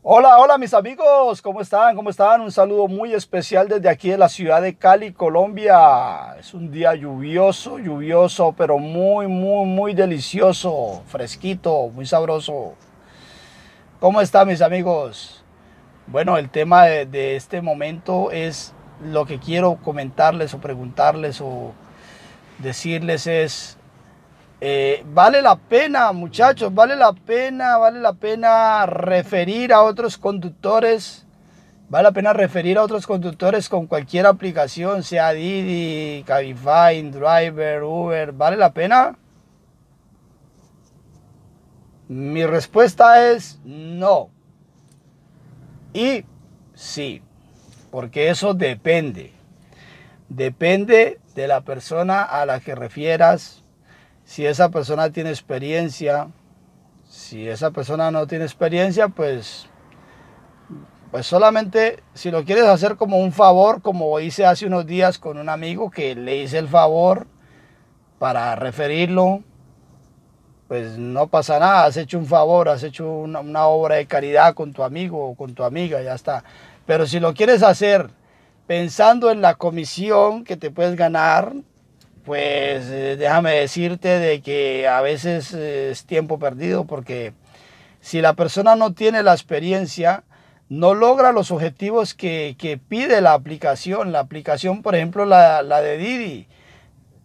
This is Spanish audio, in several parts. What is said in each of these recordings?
Hola, hola mis amigos, ¿cómo están? ¿Cómo están? Un saludo muy especial desde aquí de la ciudad de Cali, Colombia. Es un día lluvioso, lluvioso, pero muy, muy, muy delicioso, fresquito, muy sabroso. ¿Cómo están mis amigos? Bueno, el tema de, de este momento es lo que quiero comentarles o preguntarles o decirles es eh, vale la pena, muchachos, vale la pena, vale la pena referir a otros conductores. Vale la pena referir a otros conductores con cualquier aplicación, sea Didi, Cabify, Driver, Uber. ¿Vale la pena? Mi respuesta es no. Y sí, porque eso depende. Depende de la persona a la que refieras, si esa persona tiene experiencia, si esa persona no tiene experiencia, pues, pues solamente si lo quieres hacer como un favor, como hice hace unos días con un amigo que le hice el favor para referirlo, pues no pasa nada, has hecho un favor, has hecho una, una obra de caridad con tu amigo o con tu amiga, ya está. Pero si lo quieres hacer pensando en la comisión que te puedes ganar, pues eh, déjame decirte de que a veces eh, es tiempo perdido porque si la persona no tiene la experiencia, no logra los objetivos que, pide la aplicación. La aplicación, por ejemplo, la, de Didi,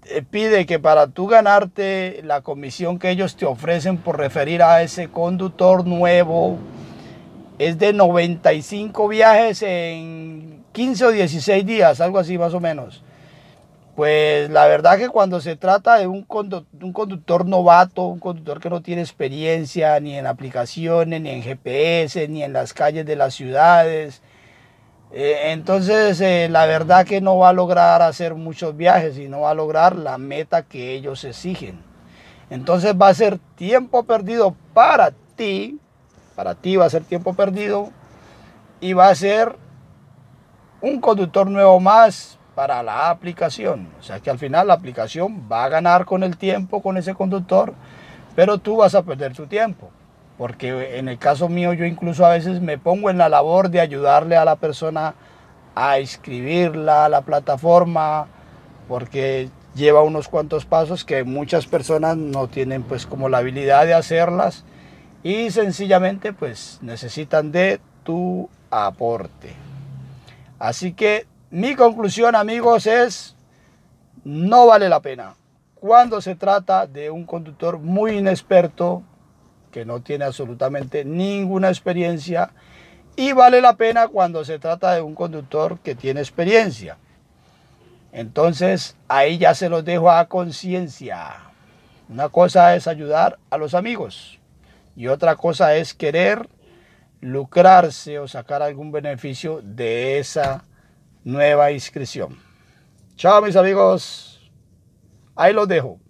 eh, pide que para tú ganarte la comisión que ellos te ofrecen por referir a ese conductor nuevo, es de 95 viajes en 15 o 16 días, algo así más o menos. Pues la verdad que cuando se trata de un conductor, novato, un conductor que no tiene experiencia ni en aplicaciones, ni en GPS, ni en las calles de las ciudades, eh, entonces eh, la verdad que no va a lograr hacer muchos viajes y no va a lograr la meta que ellos exigen. Entonces va a ser tiempo perdido para ti, para ti va a ser tiempo perdido y va a ser un conductor nuevo más para la aplicación. O sea que al final la aplicación va a ganar con el tiempo con ese conductor, pero tú vas a perder tu tiempo. Porque en el caso mío yo incluso a veces me pongo en la labor de ayudarle a la persona a inscribirla a la plataforma, porque lleva unos cuantos pasos que muchas personas no tienen pues como la habilidad de hacerlas y sencillamente pues necesitan de tu aporte. Así que mi conclusión, amigos, es no vale la pena. Cuando se trata de un conductor muy inexperto, que no tiene absolutamente ninguna experiencia, y vale la pena cuando se trata de un conductor que tiene experiencia. Entonces, ahí ya se los dejo a conciencia. Una cosa es ayudar a los amigos y otra cosa es querer lucrarse o sacar algún beneficio de esa nueva inscripción. Chao mis amigos. Ahí los dejo.